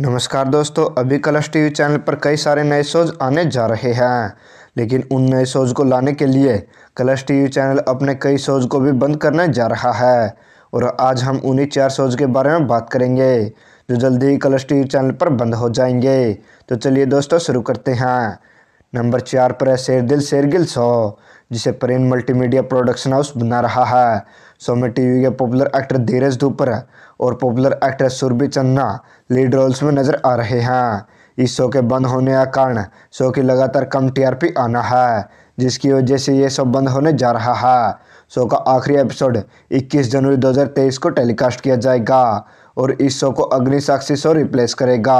नमस्कार दोस्तों अभी कलश टीवी चैनल पर कई सारे नए शोज आने जा रहे हैं लेकिन उन नए शोज को लाने के लिए कलश टीवी चैनल अपने कई शोज को भी बंद करने जा रहा है और आज हम उन्हीं चार शोज के बारे में बात करेंगे जो जल्दी ही कलश टीवी चैनल पर बंद हो जाएंगे तो चलिए दोस्तों शुरू करते हैं नंबर चार पर है शेरदिल शेरगिल सो जिसे प्रेम मल्टीमीडिया प्रोडक्शन हाउस बना रहा है सो में टी वी के पॉपुलर एक्टर धीरज धूपर और पॉपुलर एक्ट्रेस सुरभि चन्ना लीड रोल्स में नजर आ रहे हैं इस शो के बंद होने का कारण शो की लगातार कम टीआरपी आना है जिसकी वजह से ये शो बंद होने जा रहा है शो का आखिरी एपिसोड 21 जनवरी 2023 को टेलीकास्ट किया जाएगा और इस शो को अग्नि साक्षी शो रिप्लेस करेगा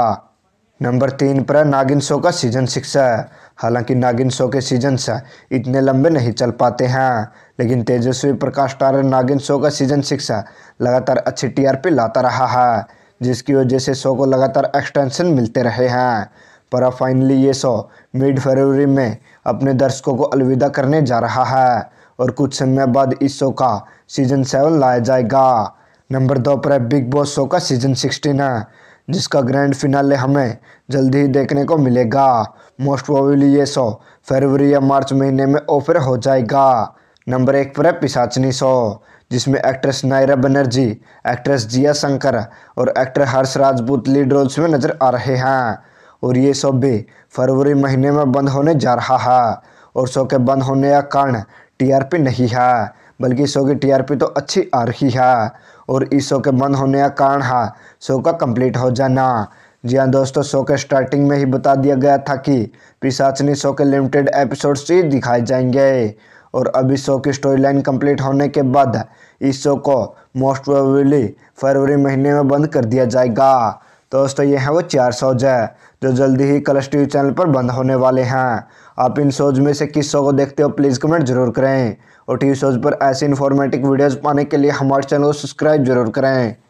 नंबर तीन पर नागिन शो का सीजन सिक्स है हालांकि नागिन शो के सीजन्स इतने लंबे नहीं चल पाते हैं लेकिन तेजस्वी प्रकाश टारे नागिन शो का सीजन सिक्स लगातार अच्छी टीआरपी लाता रहा है जिसकी वजह से शो को लगातार एक्सटेंशन मिलते रहे हैं पर फाइनली ये शो मिड फरवरी में अपने दर्शकों को अलविदा करने जा रहा है और कुछ समय बाद इस शो का सीजन सेवन लाया जाएगा नंबर दो पर बिग बॉस शो का सीजन सिक्सटीन है जिसका ग्रैंड फिनाले हमें जल्द ही देखने को मिलेगा मोस्ट प्रोबेबली ये शो फरवरी या मार्च महीने में ऑफर हो जाएगा नंबर एक पर है पिसाचनी शो जिसमें एक्ट्रेस नायरा बनर्जी एक्ट्रेस जिया शंकर और actor Harsh Rajput lead roles में नज़र आ रहे हैं और ये शो भी फरवरी महीने में बंद होने जा रहा है और शो के बंद होने का कारण टीआरपी नहीं है बल्कि शो की टीआरपी तो अच्छी आ रही है और इस शो के बंद होने का कारण है शो का कंप्लीट हो जाना जी हाँ दोस्तों शो के स्टार्टिंग में ही बता दिया गया था कि पिशाचनी शो के लिमिटेड एपिसोड्स ही दिखाए जाएंगे और अभी शो की स्टोरी लाइन कम्प्लीट होने के बाद इस शो को मोस्ट प्रोबेबली फरवरी महीने में बंद कर दिया जाएगा दोस्तों ये हैं वो चार शोज है जो जल्दी ही कलर्स टी चैनल पर बंद होने वाले हैं आप इन शोज में से किस शो को देखते हो प्लीज़ कमेंट जरूर करें और टी शोज पर ऐसे इन्फॉर्मेटिव वीडियोज़ पाने के लिए हमारे चैनल को सब्सक्राइब जरूर करें